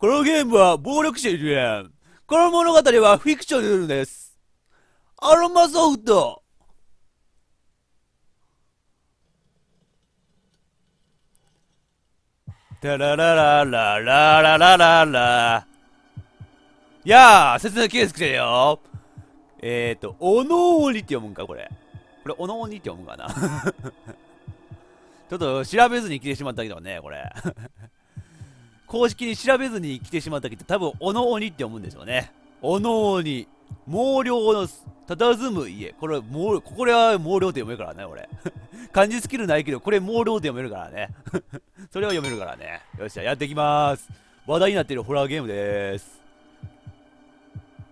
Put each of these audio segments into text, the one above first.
このゲームは暴力者いるやん。この物語はフィクションです。アロマソフトタラララララララララやあ説明気をつけてよえっ、ー、と、おのおにって読むんか、これ。これ、おのおにって読むかな ちょっと調べずに来てしまったけどね、これ公式に調べずに来てしまったけど、多分、おのにって思うんでしょうね。おのに、毛量のた佇む家。これ、もう、これは毛量って読めるからね、俺。漢字スキルないけど、これ毛量って読めるからね。それは読めるからね。よっしゃ、やっていきまーす。話題になってるホラーゲームでーす。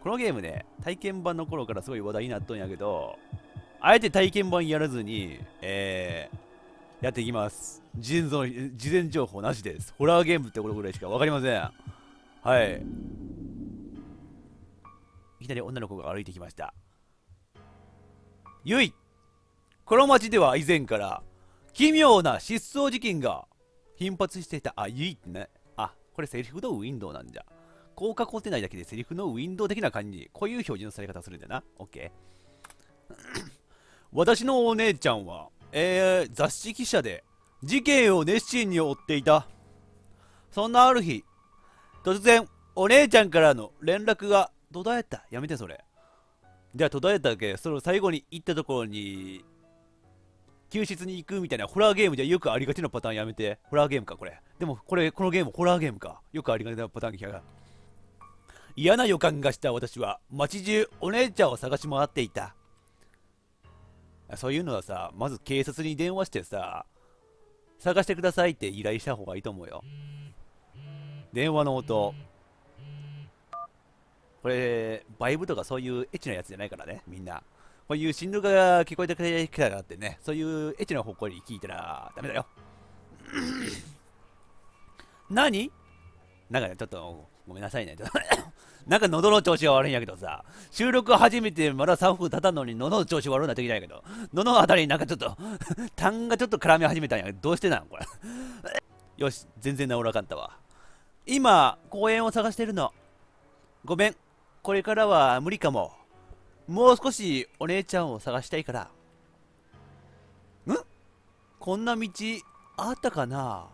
このゲームね、体験版の頃からすごい話題になっとんやけど、あえて体験版やらずに、えー、やっていきます。事前事前情報なしです。ホラーゲームってことぐらいしか分かりません。はい。いきなり女の子が歩いてきました。ゆいこの町では以前から奇妙な失踪事件が頻発していた。あ、ゆいってね。あ、これセリフのウィンドウなんじゃ。効果コせないだけでセリフのウィンドウ的な感じ。こういう表示のされ方するんだな。OK 私のお姉ちゃんは、えー、雑誌記者で事件を熱心に追っていた。そんなある日、突然、お姉ちゃんからの連絡が途絶えた。やめて、それ。じゃあ途絶えただけ、その最後に行ったところに、救出に行くみたいなホラーゲームじゃよくありがちなパターンやめて。ホラーゲームか、これ。でも、これ、このゲームホラーゲームか。よくありがちなパターンが。嫌な予感がした私は、街中お姉ちゃんを探し回っていた。そういうのはさ、まず警察に電話してさ、探してくださいって依頼した方がいいと思うよ。電話の音。これ、バイブとかそういうエッチなやつじゃないからね、みんな。こういう振動が聞こえてきたらってね、そういうエッチな方向に聞いたらダメだよ。何なんかね、ちょっとごめんなさいね。なんか喉の調子が悪いんやけどさ、収録初めてまだ3分経たんのに喉の調子悪いなってきたんやけど、喉のあたりになんかちょっと 痰がちょっと絡み始めたんやけど、どうしてなんこれ よし、全然治らかったわ。今、公園を探してるの。ごめん、これからは無理かも。もう少しお姉ちゃんを探したいから。んこんな道、あったかな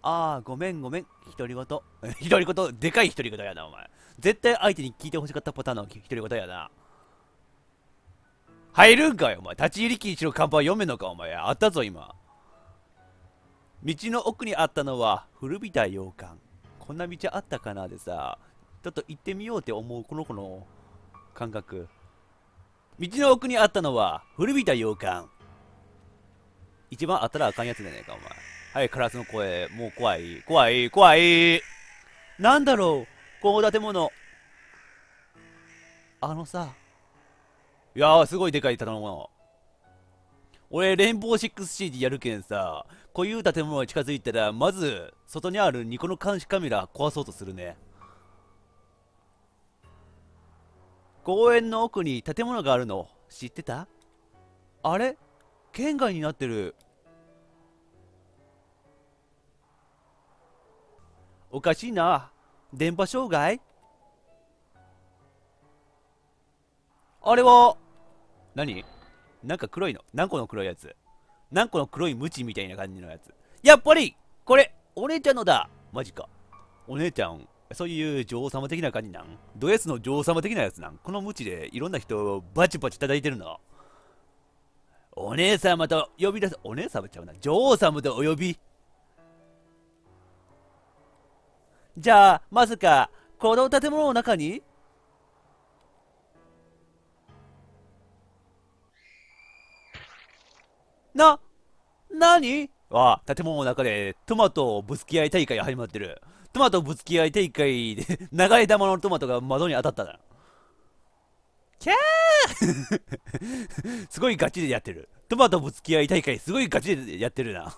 ああ、ごめんごめん。独り言。独り言、でかい独り言やな、お前。絶対相手に聞いてほしかったパターンの独りとやな。入るんかいお前。立ち入り禁止の看板読めんのか、お前。あったぞ、今。道の奥にあったのは古びた洋館。こんな道あったかなでさ、ちょっと行ってみようって思うこの子の感覚。道の奥にあったのは古びた洋館。一番あったらあかんやつじゃねえか、お前。はい、カラスの声。もう怖い。怖い、怖い。なんだろうこの建物あのさいやーすごいでかい建物俺連邦 6CD やるけんさこういう建物に近づいたらまず外にあるニコの監視カメラ壊そうとするね公園の奥に建物があるの知ってたあれ県外になってるおかしいな電波障害あれは何なんか黒いの何個の黒いやつ何個の黒いムチみたいな感じのやつやっぱりこれお姉ちゃんのだマジかお姉ちゃんそういう女王様的な感じなんド S の女王様的なやつなんこのムチでいろんな人をバチバチ叩いてるのお姉様と呼び出すお姉様ちゃうな女王様とお呼びじゃあ、まさか、この建物の中にな、なにあ、建物の中でトマトぶつけ合い大会始まってる。トマトぶつけ合い大会で、流れ玉のトマトが窓に当たったな。キャー すごいガチでやってる。トマトぶつけ合い大会、すごいガチでやってるな。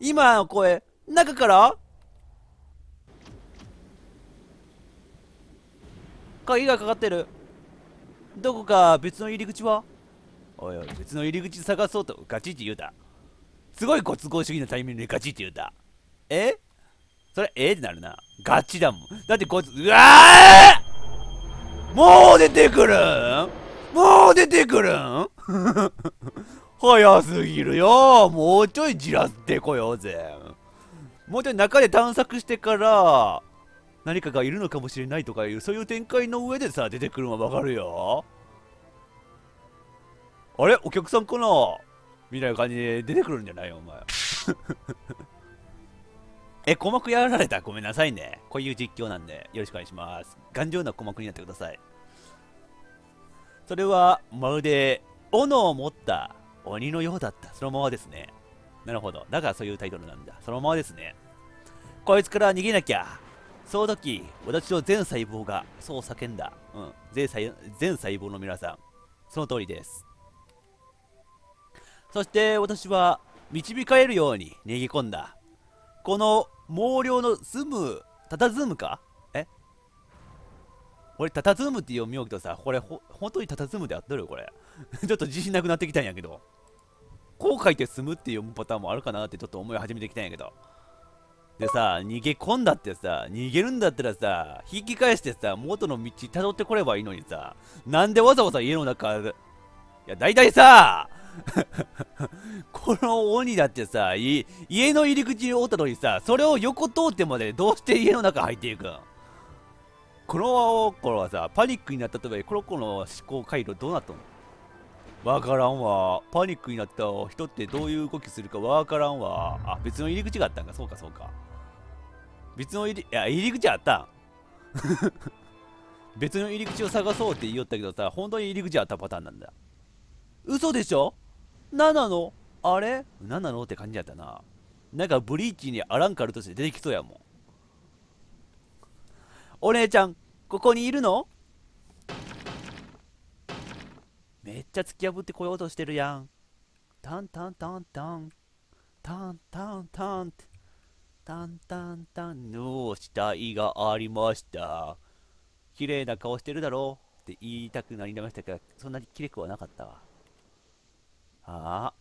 今の声、中から鍵がかかってるどこか別の入り口はおいおい別の入り口探そうとガチって言うたすごいご都合主義のタイミングでガチって言うたえそれええってなるなガチだもんだってこいつうわーもう出てくるんもう出てくるん早すぎるよもうちょいじらせてこようぜもうちょい中で探索してから何かがいるのかもしれないとかいうそういう展開の上でさ出てくるのはわかるよあれお客さんかなみたいな感じで出てくるんじゃないよお前 え鼓膜やられたごめんなさいねこういう実況なんでよろしくお願いします頑丈な鼓膜になってくださいそれはまるで斧を持った鬼のようだったそのままですねなるほどだからそういうタイトルなんだそのままですねこいつから逃げなきゃその時、私の全細胞がそう叫んだ。うん。全細全細胞の皆さん。その通りです。そして私は導かれるように逃げ込んだ。この毛量の住む、たたずむかえ俺、たたずむって読みようけどさ、これほ、本当にたたずむでやっとるよ、これ。ちょっと自信なくなってきたんやけど。こう書いて済むって読むパターンもあるかなってちょっと思い始めてきたんやけど。でさ、逃げ込んだってさ、逃げるんだったらさ、引き返してさ、元の道辿ってこればいいのにさ、なんでわざわざ家の中、いや、だいたいさ、この鬼だってさ、家の入り口におったのにさ、それを横通ってまでどうして家の中入っていくんこの頃はさ、パニックになったとき、この子の思考回路どうなったのわからんわ。パニックになった人ってどういう動きするかわからんわ。あ、別の入り口があったんか。そうか、そうか。別の入り、いや、入り口あった 別の入り口を探そうって言いよったけどさ、本当に入り口あったパターンなんだ。嘘でしょ ?7 なのあれ ?7 なのって感じやったな。なんかブリーチにアランカルとして出てきそうやもん。お姉ちゃん、ここにいるのめっちゃ突き破ってこようとしてるやん。タンタンタンタン。タンタンタンって。タンタンタンの死体がありました。綺麗な顔してるだろうって言いたくなりましたけど、そんなに綺麗くはなかったわ。ああ。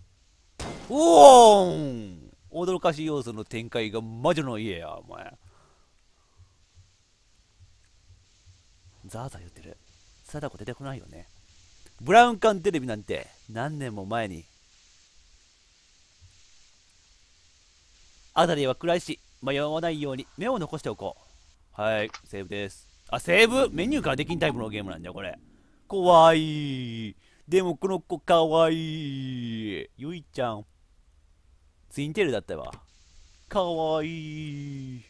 おーん驚かしい要素の展開が魔女の家や、お前。ザーザー言ってる。貞子出てこないよね。ブラウン管テレビなんて何年も前に辺りは暗いし、迷わないように目を残しておこう。はい、セーブです。あ、セーブメニューからできんタイプのゲームなんだよ、これ。怖い。でもこの子かわいい。ゆいちゃん。ツインテールだったわ。かわいい。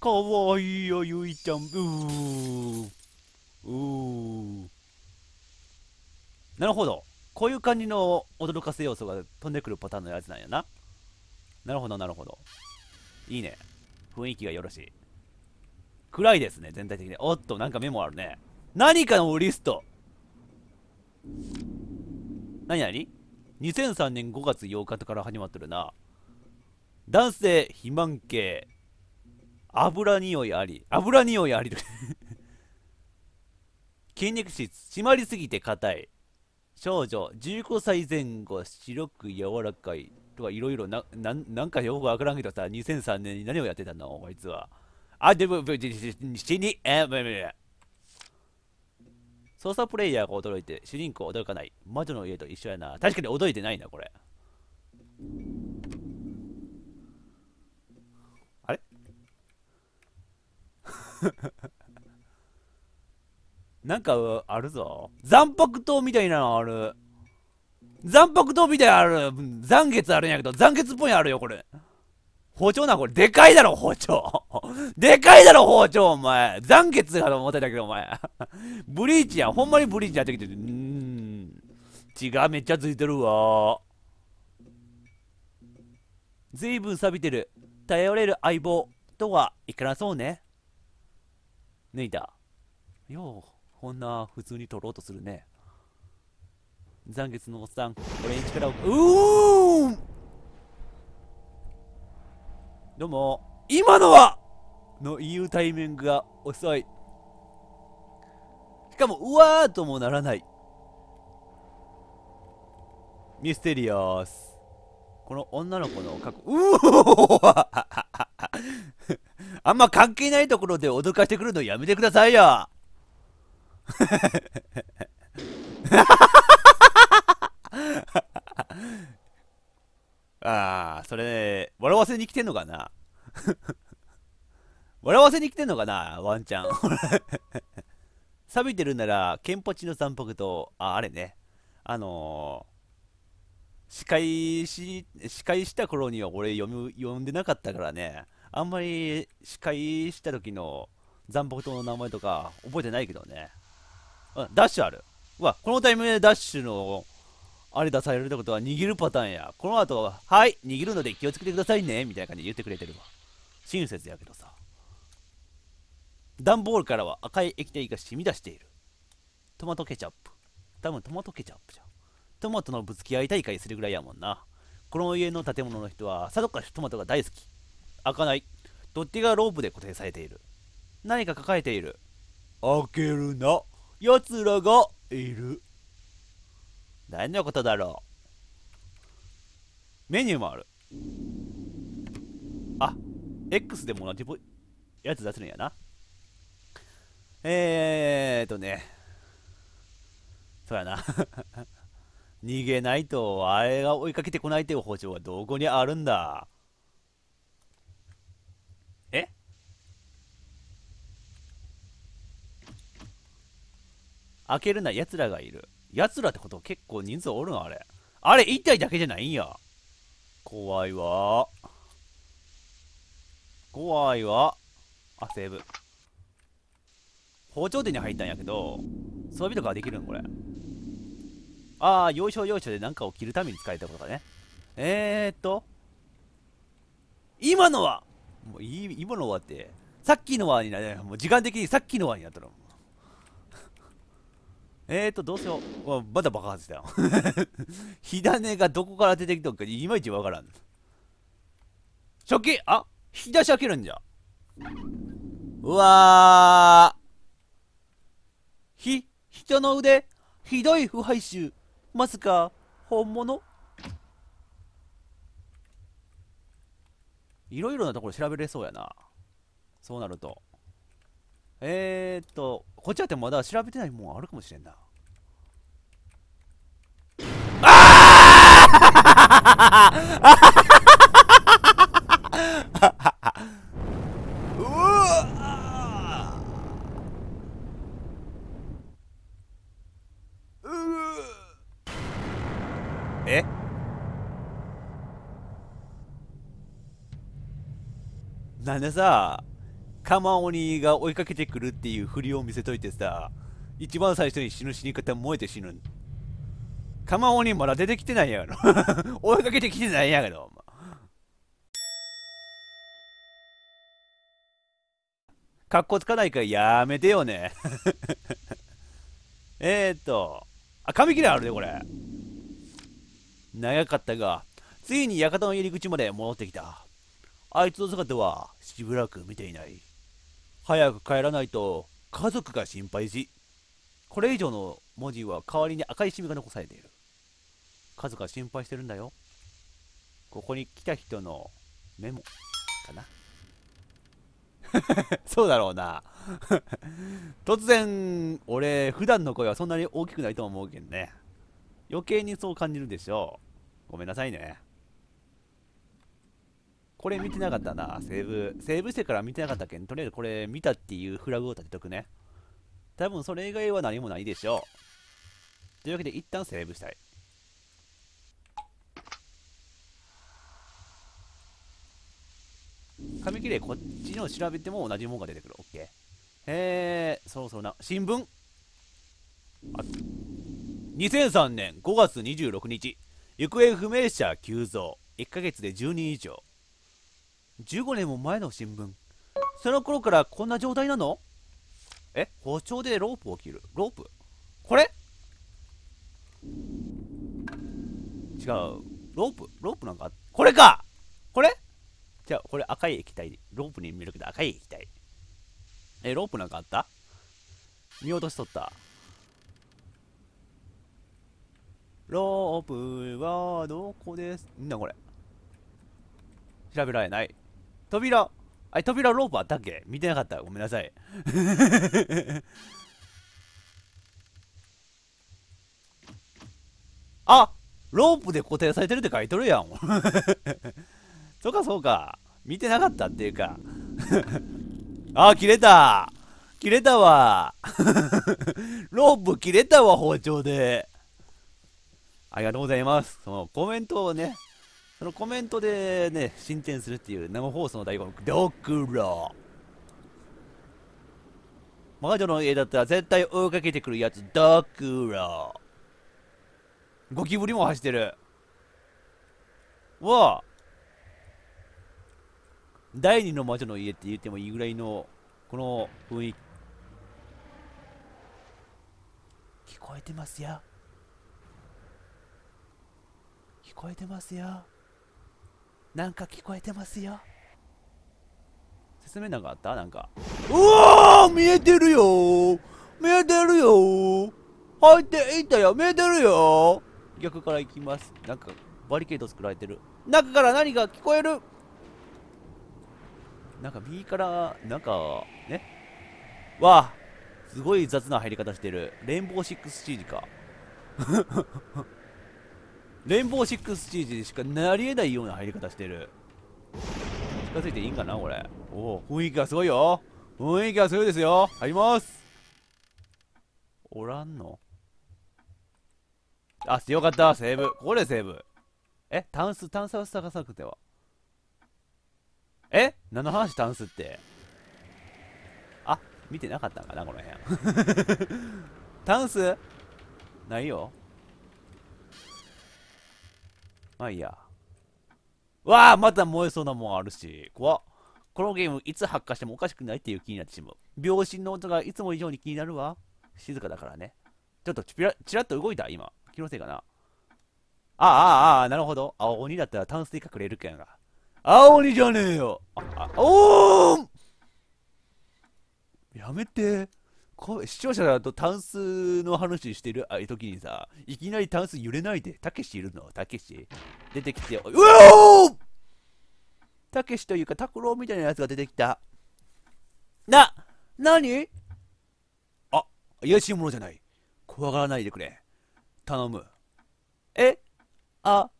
かわいいよ、ゆいちゃん。うー。うー。なるほど。こういう感じの驚かせ要素が飛んでくるパターンのやつなんやな。なるほど、なるほど。いいね。雰囲気がよろしい。暗いですね、全体的に。おっと、なんかメモあるね。何かのリスト。何々 ?2003 年5月8日から始まってるな。男性、肥満系、油匂いあり、油匂いあり。筋肉質、締まりすぎて硬い。少女、15歳前後、白く柔らかい。とかいろいろな、なんかよくわからんけどさ、2003年に何をやってたのこいつは。あ、でも、死に、え、めめめ。操作プレイヤーが驚いて、主人公驚かない。魔女の家と一緒やな。確かに驚いてないな、これ。あれ なんかあるぞ。残白刀みたいなのある。残白飛びである、残月あるんやけど、残月っぽいあるよ、これ。包丁な、これ。でかいだろ、包丁。でかいだろ、包丁、お前。残月だと思ってたけど、お前。ブリーチやん。ほんまにブリーチやってきてる。うん。血がめっちゃついてるわ。ずいぶん錆びてる。頼れる相棒とはいかなそうね。抜いた。よう、こんな普通に取ろうとするね。残月のおっさん俺に力をうーんどうも今のはの言うタイミングが遅いしかもうわーともならないミステリアスこの女の子の過去うーあんま関係ないところで脅かしてくるのやめてくださいよ ああ、それ、ね、笑わせに来てんのかな 笑わせに来てんのかなワンちゃん。錆びてるなら、ケンポチの残酷と、あ、あれね。あのー、司会し、司会した頃には俺読む、読んでなかったからね。あんまり司会した時の残酷刀の名前とか覚えてないけどね。うん、ダッシュある。うわ、このタイミングでダッシュの有田さんやられたことは握るパターンや。この後は、はい、げるので気をつけてくださいね、みたいな感じで言ってくれてるわ。親切やけどさ。段ボールからは赤い液体が染み出している。トマトケチャップ。多分トマトケチャップじゃん。トマトのぶつけ合い大会するぐらいやもんな。この家の建物の人は、さぞかしトマトが大好き。開かない。取っ手がロープで固定されている。何か抱えている。開けるな。奴らがいる。何のことだろうメニューもあるあ X でも同じやつ出せるんやなえーとねそうやな 逃げないとあれが追いかけてこないという包丁はどこにあるんだえ開けるな奴らがいる奴らってこと結構人数おるのあれ。あれ、1体だけじゃないんや。怖いわ。怖いわ。あ、セーブ。包丁手に入ったんやけど、装備とかできるんこれ。ああ、要所要所で何かを切るために使えたことかね。えーっと、今のはもうい今のはって、さっきのはにな、もう時間的にさっきのはになったの。えーと、どうしよう。まだ爆発したよ。火種がどこから出てきたのか、いまいちわからん。食器あ引き出し開けるんじゃ。うわー。ひ、人の腕、ひどい腐敗臭。まさか、本物いろいろなところ調べれそうやな。そうなると。えー、っと、こっちだってまだ調べてないもんあるかもしれんな。うわうえなんでさ釜鬼が追いかけてくるっていう振りを見せといてさ、一番最初に死ぬ死に方燃えて死ぬ。釜鬼まだ出てきてないやろ。追いかけてきてないやろ。かっこつかないからやめてよね。えっと、あ、紙切れあるで、これ。長かったが、ついに館の入り口まで戻ってきた。あいつの姿はしばらく見ていない。早く帰らないと家族が心配し、これ以上の文字は代わりに赤いシミが残されている。家族が心配してるんだよ。ここに来た人のメモかな。そうだろうな。突然、俺、普段の声はそんなに大きくないと思うけどね。余計にそう感じるでしょう。ごめんなさいね。これ見てなかったな、セーブ。セーブしてから見てなかったけん、とりあえずこれ見たっていうフラグを立てとくね。多分それ以外は何もないでしょう。というわけで一旦セーブしたい。紙切れこっちの調べても同じもんが出てくる。オッケー。えー、そうそうな。新聞あ2003年5月26日。行方不明者急増。1ヶ月で10人以上。15年も前の新聞その頃からこんな状態なのえ包丁でロープを切るロープこれ違うロープロープなんかこれかこれじゃあこれ赤い液体ロープに見えるけど赤い液体えロープなんかあった見落としとったロープはどこですんだこれ調べられない扉、あ扉ロープあったっけ見てなかった。ごめんなさい。あロープで固定されてるって書いとるやん。そうかそうか。見てなかったっていうか。あ、切れた切れたわロープ切れたわ、包丁で。ありがとうございます。そのコメントをね、そのコメントでね、進展するっていう生放送の醍醐味、ドクロ魔女の家だったら絶対追いかけてくるやつ、ドクロゴキブリも走ってる。わあ第二の魔女の家って言ってもいいぐらいの、この雰囲気。聞こえてますよ。聞こえてますよ。なんか聞こえてますよ説明なんかあったなんかうわ見えてるよ見えてるよ入っていったよ見えてるよ逆から行きますなんかバリケード作られてる中から何が聞こえるなんか右からなんかねわあすごい雑な入り方してるレインボーシックスシージかレンボーシックスチーズにしかなり得ないような入り方してる近づいていいんかなこれおお雰囲気がすごいよ雰囲気がすごいですよ入りますおらんのあよかったセーブここでセーブえタンスタンスは探さなくてはえ何の話タンスってあ見てなかったんかなこの辺 タンスないよまあいいや。わあ、また燃えそうなもんあるし、怖っ。このゲーム、いつ発火してもおかしくないっていう気になってしまう。秒針の音がいつも以上に気になるわ。静かだからね。ちょっとチラチラッと動いた、今。気のせいかな。ああ、ああ、なるほど。青鬼だったら炭水くれるけんが。青鬼じゃねえよあ、あ、おーやめて。視聴者だとタンスの話してるあ時にさ、いきなりタンス揺れないで、たけしいるのたけし出てきて、うおたけしというか、拓郎みたいなやつが出てきた。な、なにあ、怪しいものじゃない。怖がらないでくれ。頼む。えあ、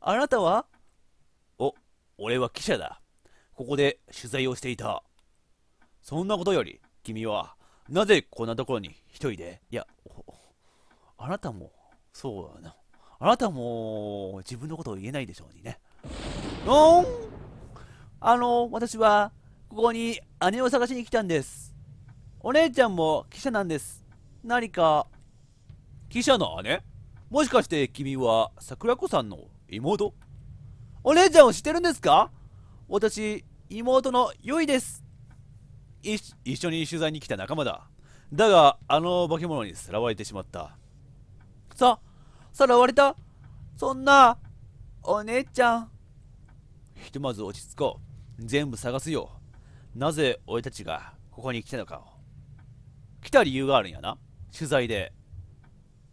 あなたはお、俺は記者だ。ここで取材をしていた。そんなことより、君は、なぜこんなところに一人でいや、あなたも、そうだな。あなたも、自分のことを言えないでしょうにね。うんあの、私は、ここに姉を探しに来たんです。お姉ちゃんも記者なんです。何か、記者の姉もしかして君は桜子さんの妹お姉ちゃんを知ってるんですか私、妹のゆいです。一緒に取材に来た仲間だ。だが、あの化け物にさらわれてしまった。さ、さらわれたそんな、お姉ちゃん。ひとまず落ち着こう。全部探すよ。なぜ俺たちがここに来たのか来た理由があるんやな。取材で。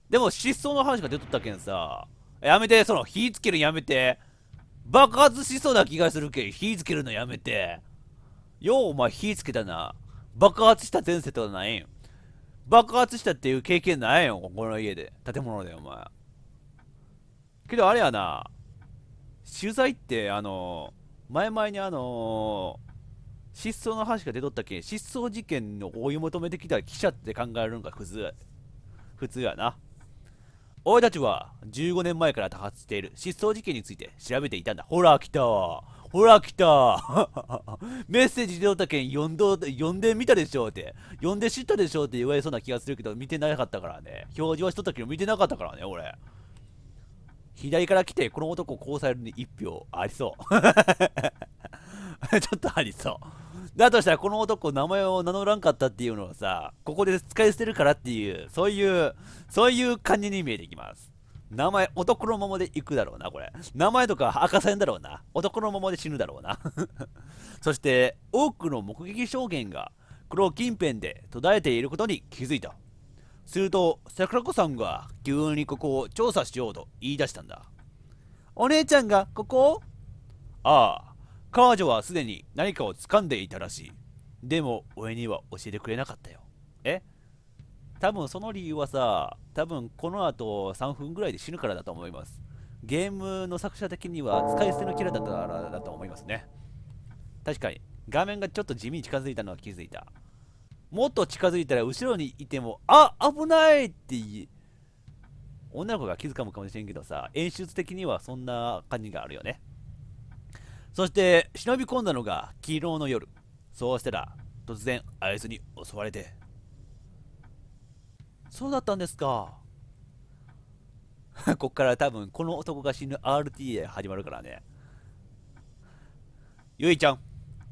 でも失踪の話が出とったけんさ。やめて、その火つけるやめて。爆発しそうな気がするけん、火つけるのやめて。ようお前火つけたな。爆発した前世とかないん。爆発したっていう経験ないよ、ここの家で。建物で、お前。けどあれやな、取材って、あの、前々にあの失踪の話が出とったけ失踪事件の追い求めてきた記者って考えるのが普通。普通やな。俺たちは15年前から多発している失踪事件について調べていたんだ。ほら、来たほら来たメッセージ出よったけん呼んど、んでみたでしょうって。呼んで知ったでしょうって言われそうな気がするけど、見てなかったからね。表示はしとったけど見てなかったからね、俺。左から来て、この男を際に1票ありそう。ちょっとありそう。だとしたら、この男、名前を名乗らんかったっていうのはさ、ここで使い捨てるからっていう、そういう、そういう感じに見えてきます。名前、男のままで行くだろうな、これ。名前とか明かんだろうな。男のままで死ぬだろうな。そして、多くの目撃証言が、黒近辺で途絶えていることに気づいた。すると、桜子さんが急にここを調査しようと言い出したんだ。お姉ちゃんがここをああ、彼女はすでに何かを掴んでいたらしい。でも、俺には教えてくれなかったよ。え多分その理由はさ、多分この後3分ぐらいで死ぬからだと思います。ゲームの作者的には使い捨てのキャラだったからだと思いますね。確かに、画面がちょっと地味に近づいたのは気づいた。もっと近づいたら後ろにいても、あ危ないってい、女の子が気づかむかもしれんけどさ、演出的にはそんな感じがあるよね。そして、忍び込んだのが昨日の夜。そうしたら、突然、あいつに襲われて、そうだったんですか こっから多分この男が死ぬ RTA 始まるからねゆいちゃん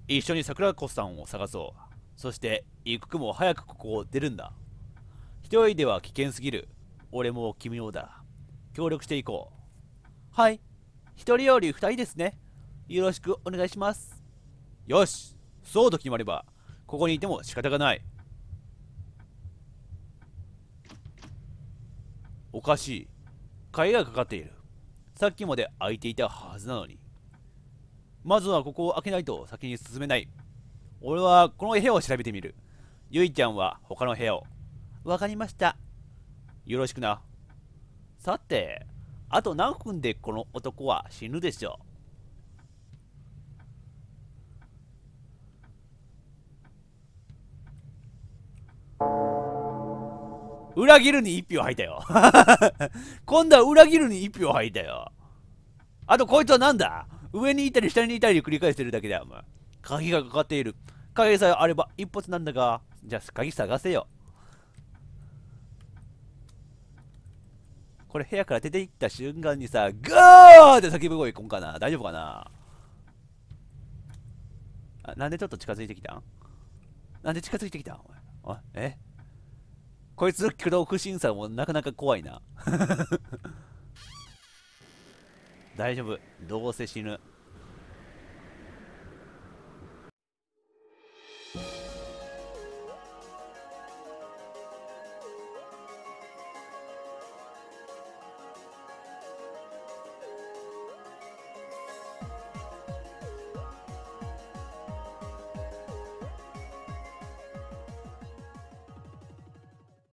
一緒に桜子さんを探そうそして行くも早くここを出るんだ一人では危険すぎる俺も君もだ協力していこうはい一人より二人ですねよろしくお願いしますよしそうと決まればここにいても仕方がないおかしい。鍵がかかっている。さっきまで開いていたはずなのに。まずはここを開けないと先に進めない。俺はこの部屋を調べてみる。ゆいちゃんは他の部屋を。わかりました。よろしくな。さて、あと何分でこの男は死ぬでしょう。裏切るに1票入ったよ 今度は裏切るに1票入ったよ。あとこいつはなんだ上にいたり下にいたり繰り返してるだけだよ、お前。鍵がかかっている。鍵さえあれば一発なんだが。じゃあ鍵探せよ。これ部屋から出て行った瞬間にさ、ガーって叫ぶ声こんかな大丈夫かなあ、なんでちょっと近づいてきたんなんで近づいてきたんお前。えこいつの挙動不審さもなかなか怖いな 大丈夫どうせ死ぬ